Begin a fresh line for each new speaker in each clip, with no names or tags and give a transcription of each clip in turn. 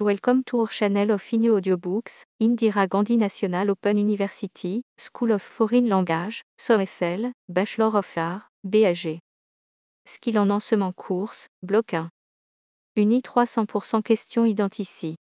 welcome to our channel of Inu Audiobooks, Indira Gandhi National Open University, School of Foreign Language, SOFL, Bachelor of Art, BAG. Skill en ensement course, bloc 1. Uni 300% question identici.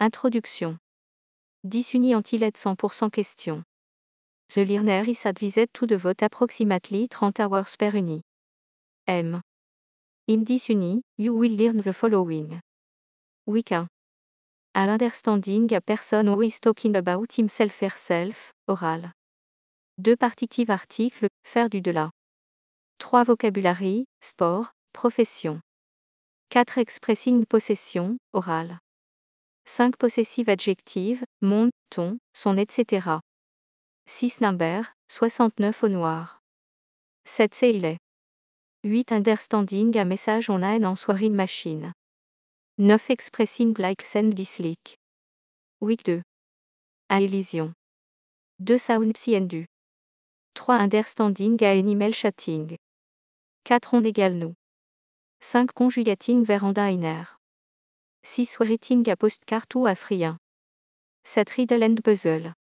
Introduction. 10 uni anti 100% question. The learner is advised to vote approximately 30 hours per uni. M. In 10 uni, you will learn the following weekend Al understanding a person who is talking about himself herself, oral. 2 partitive article, faire du delà. 3 vocabulary, sport, profession. 4 expressing possession, oral. 5 possessive adjective, monde, ton, son, etc. 6 number, 69 au noir. 7 c'est il est. 8 understanding a message on a soirée de machine. 9 Expressing like and dislikes. Week 2. A Elysium. 2 Sound du. 3 Understanding a Animal Chatting. 4 On égale nous. 5 Conjugating Veranda Inner. 6 Writing a Postcard ou à Frien. 7 Riddle and Puzzle.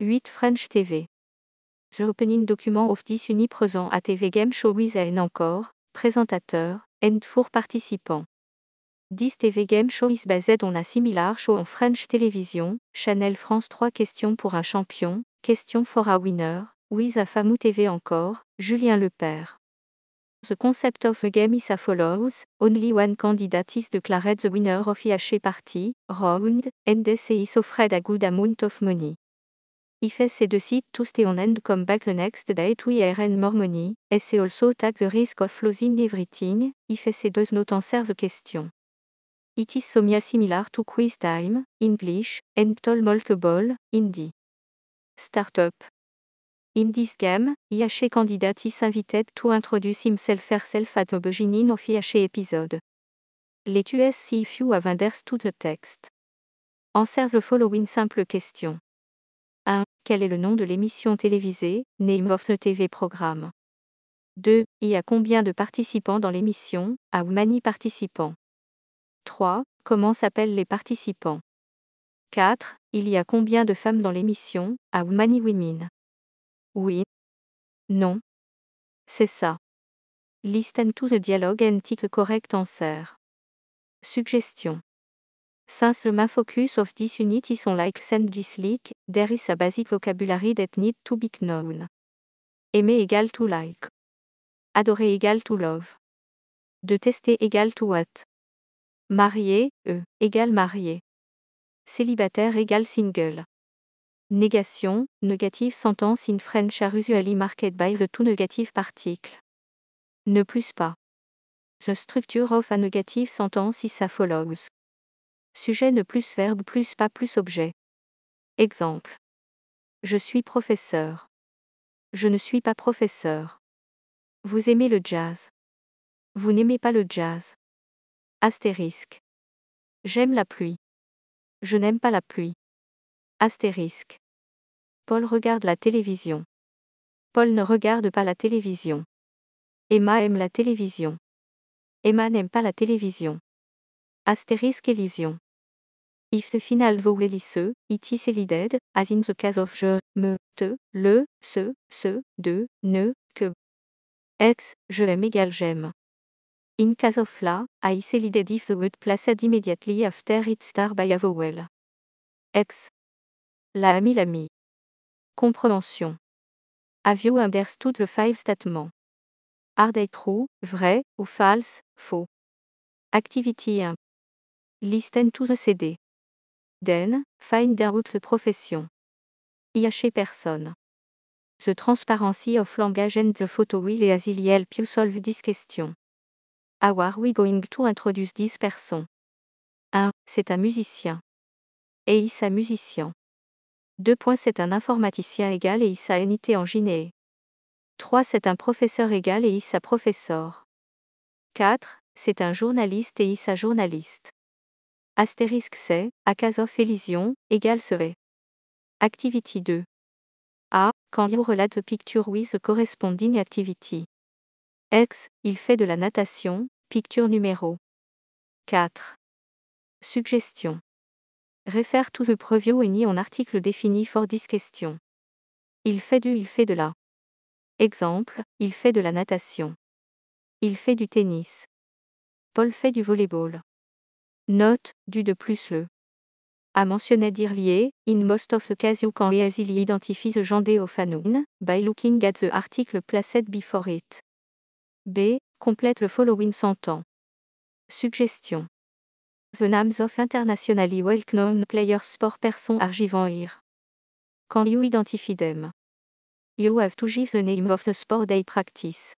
8 French TV. The opening document of this uni présent à TV Game Show with an encore, présentateur, and four participants. 10 TV Game Show is based on a similar show on French television, Channel France 3 Questions pour un champion, Question for a winner, with a Famou TV encore, Julien Lepère. The concept of a game is as follows, only one candidate is declared the winner of each party, round, and this is offered a good amount of money. If they decide to stay on and come back the next day to earn more money, they also take the risk of losing everything, if they does not answer the question. It is somia similar to quiz time, English, and toll ball, indie. Startup. In this game, Candidatis invited to introduce himself herself at the beginning of Yache episode. Let us see if you have understood the text. Answer the following simple question. 1. Quel est le nom de l'émission télévisée, Name of the TV programme 2. Il Y a combien de participants dans l'émission, How many participants 3. Comment s'appellent les participants 4. Il y a combien de femmes dans l'émission à Many Women Oui. Non. C'est ça. Listen to the dialogue and tick the correct answer. Suggestion. Since the main focus of this unit is on likes and leak, there is a basic vocabulary that need to be known. Aimer égal to like. Adorer égal to love. De tester to what. Marié, E, égale marié. Célibataire égale single. Négation, négative sentence in French are usually marked by the tout negative particle. Ne plus pas. The structure of a negative sentence is as follows. Sujet ne plus verbe plus pas plus objet. Exemple. Je suis professeur. Je ne suis pas professeur. Vous aimez le jazz. Vous n'aimez pas le jazz. Astérisque. J'aime la pluie. Je n'aime pas la pluie. Astérisque. Paul regarde la télévision. Paul ne regarde pas la télévision. Emma aime la télévision. Emma n'aime pas la télévision. Astérisque élision. If the final vowel is se, it is elided, as in the case of je, me, te, le, ce, ce, de, ne, que. Ex, je aime égale j'aime. In case of la, I said if the word placed immediately after it start by a vowel. Ex. La ami l'ami. Compréhension. Have you understood the five statements? Are they true, vrai ou false, faux? Activity 1. Listen to the CD. Then, find out the profession. IH personne. The transparency of language and the photo will as il help you solve this question. How are we going to introduce this person? 1. C'est un musicien. Et il s'a musicien. 2. C'est un informaticien égal et il a unité en Guinée. 3. C'est un professeur égal et il a professeur. 4. C'est un journaliste et il a journaliste. Asterisk c'est, Akazov Elision, égal serait. Activity 2. A. Quand you relate picture with the corresponding activity? Ex, il fait de la natation, picture numéro 4. Suggestion. Réfère to the preview ni en article défini for this question. Il fait du, il fait de la. Exemple, il fait de la natation. Il fait du tennis. Paul fait du volleyball. Note, du de plus le. A mentionné d'Irlier, in most of the cases quand as il identifie the genre of by looking at the article placed before it. B. Complète le following sentence. Suggestion. The names of internationally well-known players sport person argivant here. Can you identify them? You have to give the name of the sport they practice.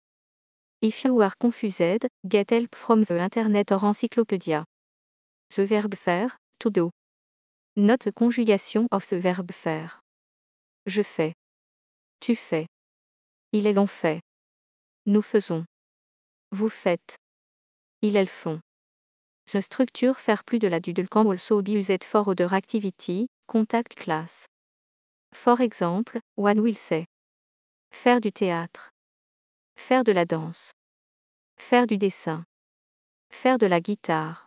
If you are confused, get help from the internet or encyclopedia. The verb faire, to do. Note conjugation of the verb faire. Je fais. Tu fais. Il est l'on fait. Nous faisons. Vous faites. Ils elles font. Je structure faire plus de la du also be used for activity, contact class. For example, one will say. Faire du théâtre. Faire de la danse. Faire du dessin. Faire de la guitare.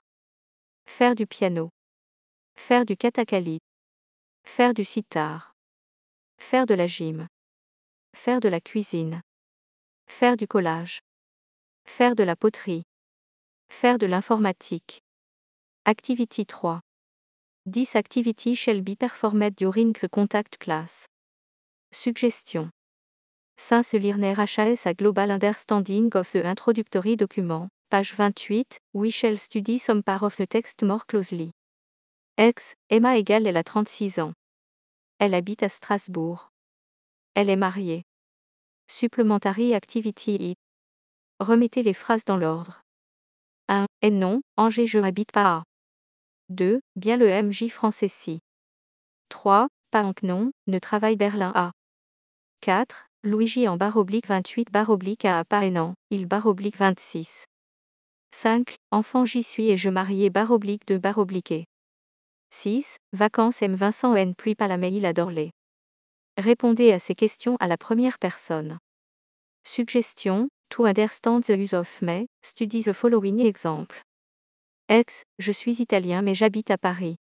Faire du piano. Faire du katakali. Faire du sitar. Faire de la gym. Faire de la cuisine. Faire du collage. Faire de la poterie. Faire de l'informatique. Activity 3. 10 Activity Shelby be performed during the contact class. Suggestion. Since learner HAS a global understanding of the introductory document, page 28, we shall study some part of the text more closely. Ex, Emma égale elle a 36 ans. Elle habite à Strasbourg. Elle est mariée. Supplementary activity Remettez les phrases dans l'ordre. 1. N non, Angers je habite pas. 2. Bien le MJ français si. 3. Pas Pank non, ne travaille Berlin A. 4. Luigi en baroblique oblique 28 baroblique oblique à non, il baroblique 26. 5. Enfant j'y suis et je marié baroblique oblique de barre 6. E. Vacances M. Vincent N. Pluie pas la maille adore les. Répondez à ces questions à la première personne. Suggestion, To understand the use of may, study the following example. Ex, je suis italien mais j'habite à Paris.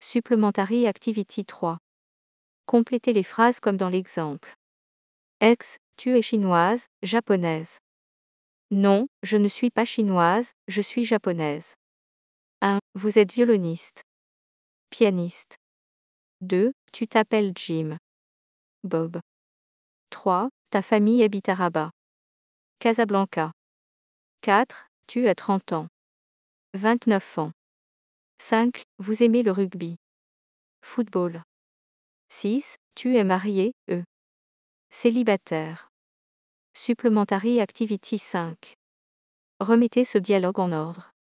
Supplementary Activity 3. Complétez les phrases comme dans l'exemple. Ex, tu es chinoise, japonaise. Non, je ne suis pas chinoise, je suis japonaise. 1. Vous êtes violoniste. Pianiste. 2. Tu t'appelles Jim. Bob. 3. Ta famille habite à Rabat. Casablanca. 4. Tu as 30 ans. 29 ans. 5. Vous aimez le rugby. Football. 6. Tu es marié, E. Célibataire. Supplementary Activity 5. Remettez ce dialogue en ordre.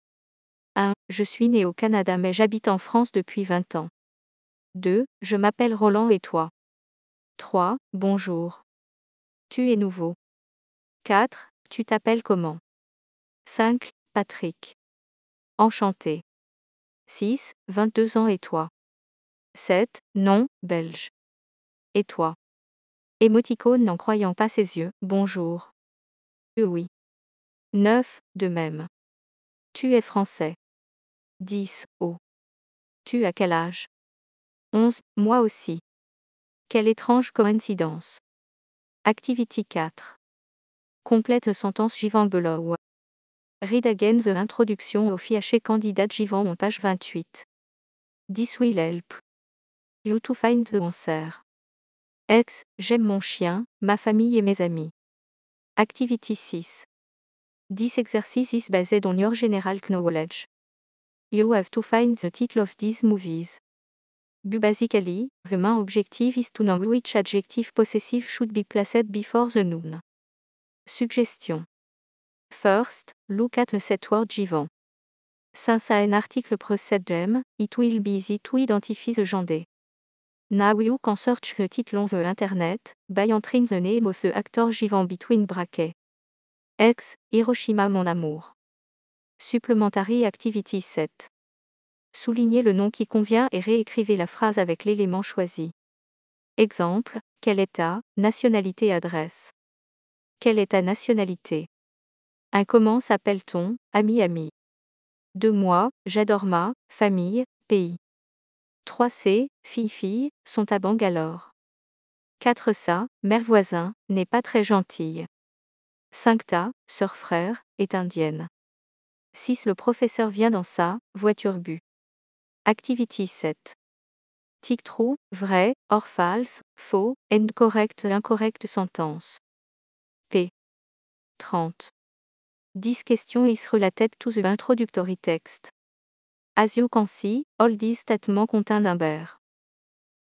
1. Je suis né au Canada mais j'habite en France depuis 20 ans. 2. Je m'appelle Roland et toi. 3. Bonjour. Tu es nouveau. 4. Tu t'appelles comment 5. Patrick. Enchanté. 6. 22 ans et toi 7. Non, belge. Et toi Émoticône n'en croyant pas ses yeux. Bonjour. Euh, oui. 9. De même. Tu es français. 10. Oh. Tu as quel âge 11. Moi aussi. Quelle étrange coïncidence. Activity 4 complète sentence Jivan below. Read again the introduction of fichier candidate Jivan on page 28. This will help you to find the answer. Ex, j'aime mon chien, ma famille et mes amis. Activity 6. 10 exercise is based on your general knowledge. You have to find the title of these movies. basically, the main objective is to know which adjective possessive should be placed before the noun. Suggestion. First, look at the set word given. Since an article precedes them, it will be easy to identify the genre. Now you can search the title on the internet by entering the name of the actor given between brackets. Ex, Hiroshima mon amour. Supplementary Activity 7. Soulignez le nom qui convient et réécrivez la phrase avec l'élément choisi. Exemple, quel état, nationalité, adresse. Quelle est ta nationalité Un comment s'appelle-t-on Ami ami. Deux Moi, j'adore ma famille, pays. 3 C, fille fille, sont à Bangalore. 4 Sa, mère voisin, n'est pas très gentille. 5 Ta, sœur frère, est indienne. 6 Le professeur vient dans sa voiture bu. Activity 7. Tic trou, vrai, or false, faux, and correct, l'incorrecte sentence. 30. 10 questions is related tous the introductory text. As you can see, all these statements contain number.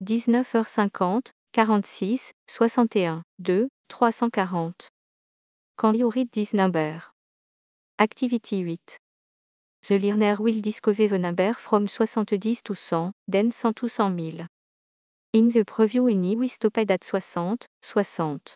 19h50, 46, 61, 2, 340. Can you read this number? Activity 8. The learner will discover the number from 70 to 100, then 100 to 100 000. In the preview any we stop at 60, 60.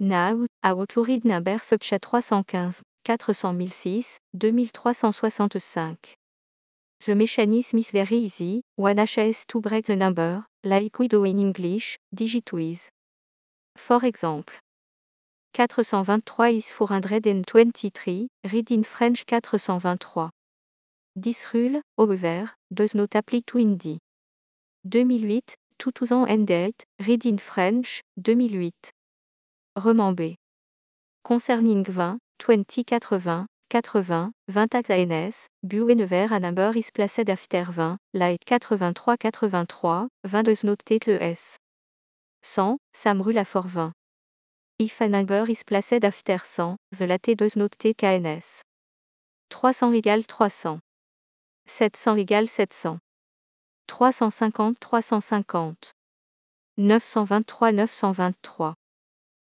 Now, à number Subcha 315, 400006, 2365. The mechanism is very easy, one has to break the number, like we do in English, digitwiz. For example, 423 is 423, read in French 423. This rule, however, does not apply to Indy. 2008, date, read in French, 2008. Remambé. Concerning 20, 20, 80, 80, 20 ANS, Buenever a is placed after 20, Light 83 83, 22 not TES. 100, Sam for 20. If a is placed after 100, the late does not KNS. 300 égale 300. 700 égale 700. 350 350. 923 923.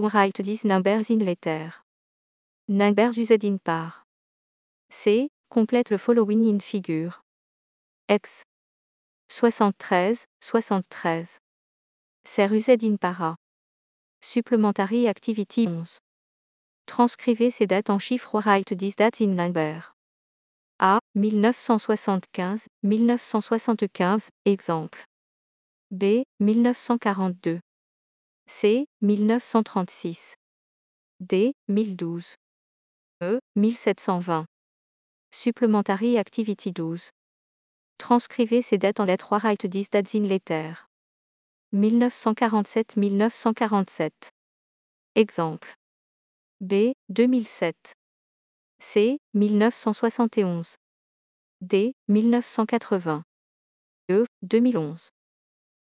Write these numbers in letter. Numbers used in par. C. Complète le following in figure. X. 73, 73. Ser used in para. Supplementary activity 11. Transcrivez ces dates en chiffres write these dates in number. A. 1975, 1975, exemple. B. 1942. C. 1936. D. 1012. E. 1720. Supplementary Activity 12. Transcrivez ces dates en lettres Wright write these dates in letter. 1947-1947. Exemple. B. 2007. C. 1971. D. 1980. E. 2011.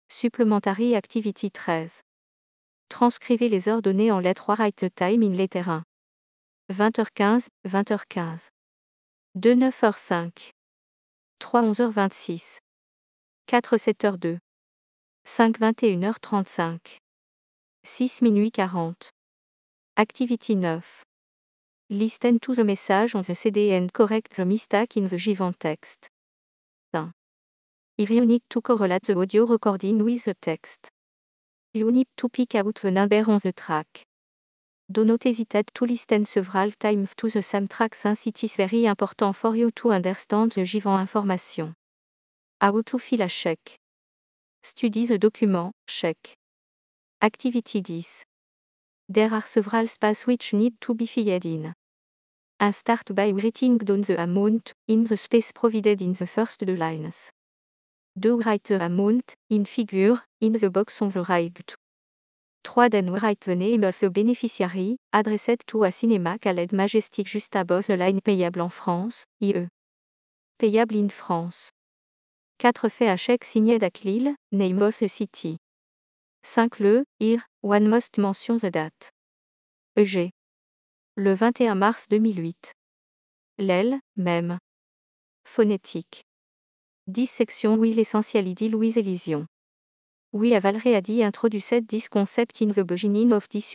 Supplementary Activity 13. Transcrivez les ordonnées en lettres or the time in letter 1. 20h15, 20h15. 2 9h05. 3 11h26. 4 7h02. 5 21h35. 6 minuit 40. Activity 9. Listen to the message on the CDN correct the mistake in the given text. 1. Ironic to correlate the audio recording with the text. You need to pick out the number on the track. Don't hesitate to listen several times to the same tracks since it is very important for you to understand the given information. How to fill a check. Study the document, check. Activity 10. There are several spaces which need to be filled in. And start by writing down the amount in the space provided in the first two lines. 2 the amount, in figure, in the box on the right. 3 then write the name of the beneficiary, addressed to a cinema Caled Majestic just above the line payable en France, IE. Payable in France. 4 fait à chèque signé d'Aclil, name of the city. 5 le, ir, one must mention the date. EG. Le 21 mars 2008. L'aile, même. Phonétique. 10 section Will Essential Oui Louise We à valréadi, introduced this concept in the beginning of this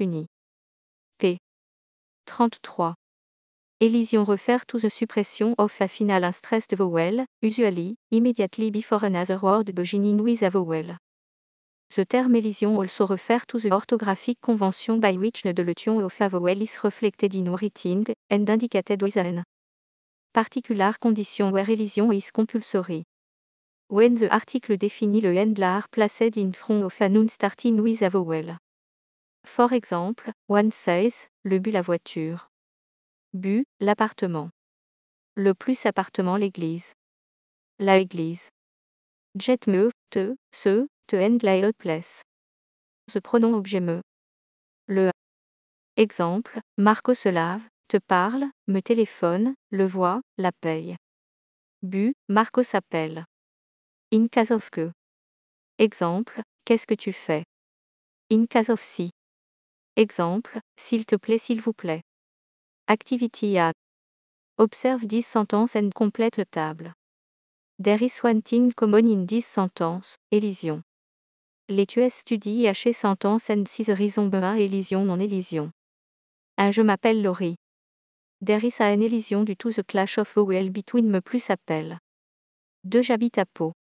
P. 33. Elision refer to the suppression of a final stress stressed vowel, usually, immediately before another word beginning with a vowel. The term elision also refer to the orthographic convention by which the deletion of a vowel is reflected in writing, and indicated with an particular condition where elision is compulsory when the article définit le handler placed in front of a noun starting with a vowel. For example, one says, le but la voiture. Bu, l'appartement. Le plus appartement l'église. La église. Jet me, te, ce, te and la place. Ce pronom objet me. Le Exemple, Marco se lave, te parle, me téléphone, le voit, la paye. Bu, Marco s'appelle. In case of que. Exemple, qu'est-ce que tu fais In case of si. Exemple, s'il te plaît, s'il vous plaît. Activity A. Observe 10 sentences and complète table. There is one thing common in 10 sentences, élision. Les es study H sentence and see the reason non élision. Un je m'appelle Laurie. There is an élision du tout the clash of the between me plus appelle. Deux j'habite à peau.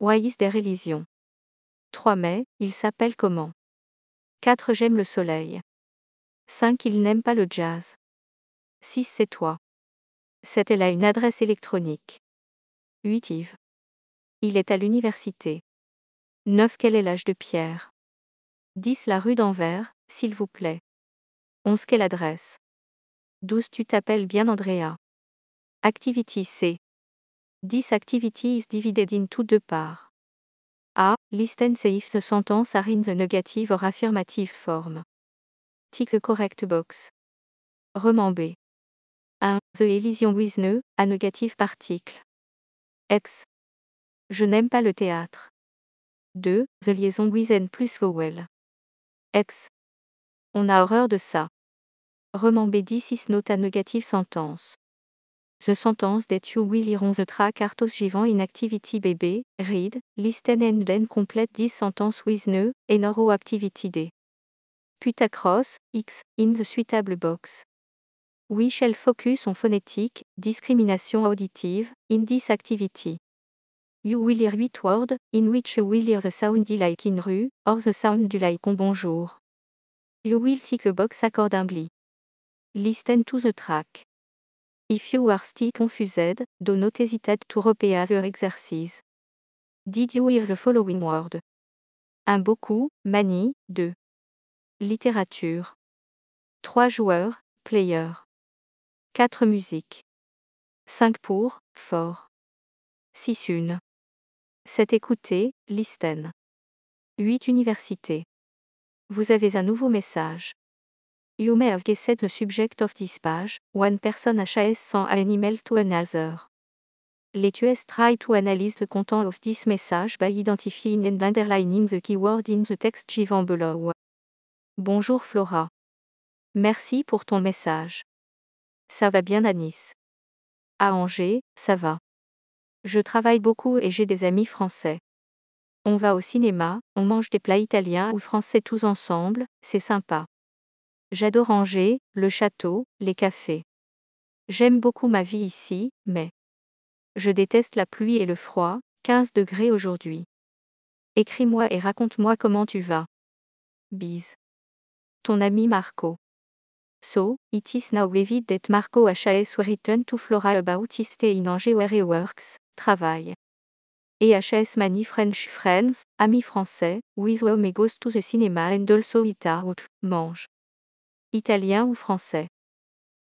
Waïs des Religions. 3 mai, il s'appelle comment 4 J'aime le soleil. 5 Il n'aime pas le jazz. 6 C'est toi. 7 Elle a une adresse électronique. 8 Yves. Il est à l'université. 9 Quel est l'âge de Pierre 10 La rue d'Anvers, s'il vous plaît. 11 Quelle adresse 12 Tu t'appelles bien Andrea. Activity C. This activity is divided into two parts. A. Listen say if the sentence are in the negative or affirmative form. Tick the correct box. Roman B. 1. The elision with a negative particle. X. Je n'aime pas le théâtre. 2. The liaison with plus Lowell. X. On a horreur de ça. Roman B. 10 is not a negative sentence. The sentence that you will on the track Artos Givant in activity BB, read, listen and then complete this sentence with no, and or activity D. cross, X, in the suitable box. We shall focus on phonétique, discrimination auditive, in this activity. You will hear 8 words, in which you will hear the sound like in rue, or the sound du like on bonjour. You will tick the box accordingly. Listen to the track. If you are still confused, do not hesitate to repeat the exercise. Did you hear the following word? Un beaucoup, mani, 2. Littérature. Trois joueurs, player. Quatre musiques. Cinq pour, fort. Six une. Sept écouter, listen. Huit universités. Vous avez un nouveau message. You may have guessed the subject of this page, one person has sent an email to another. Let us try to analyze the content of this message by identifying and underlining the keyword in the text given below. Bonjour Flora. Merci pour ton message. Ça va bien à Nice. À Angers, ça va. Je travaille beaucoup et j'ai des amis français. On va au cinéma, on mange des plats italiens ou français tous ensemble, c'est sympa. J'adore Angers, le château, les cafés. J'aime beaucoup ma vie ici, mais je déteste la pluie et le froid, 15 degrés aujourd'hui. Écris-moi et raconte-moi comment tu vas. Bise. Ton ami Marco. So, it is now evident that Marco HAS were written to Flora about his stay in Angers where he works, travail. Et HAS many French friends, amis français, with whom he goes to the cinema and also eat out, mange italien ou français.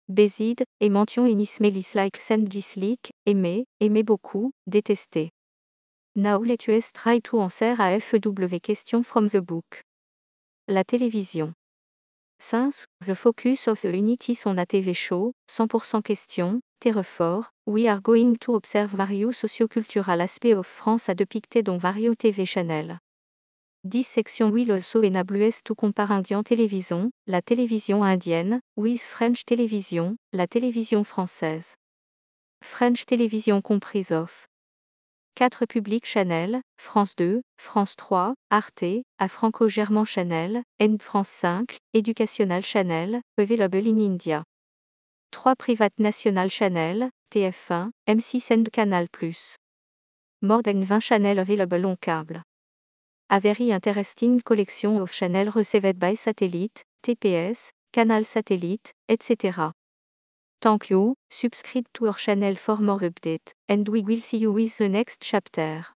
Béside, et mention inismelis like dislike, aimer, aimer beaucoup, détester. Now let us try to answer a FW question from the book. La télévision. Since, the focus of the unity is on a TV show, 100% question, Terrefort, we are going to observe various sociocultural aspects of France a depicted on various TV channels. 10 sections Will also enable US to compare Indian Television, la télévision indienne, with French Television, la télévision française. French Television comprise of 4 Public Channel, France 2, France 3, Arte, à franco german Channel, N France 5, Educational Channel, Available in India. 3 Private National Channel, TF1, M6 and Canal+. More than 20 Channel available on câble a very interesting collection of channel received by satellite, TPS, canal satellite, etc. Thank you, subscribe to our channel for more update, and we will see you with the next chapter.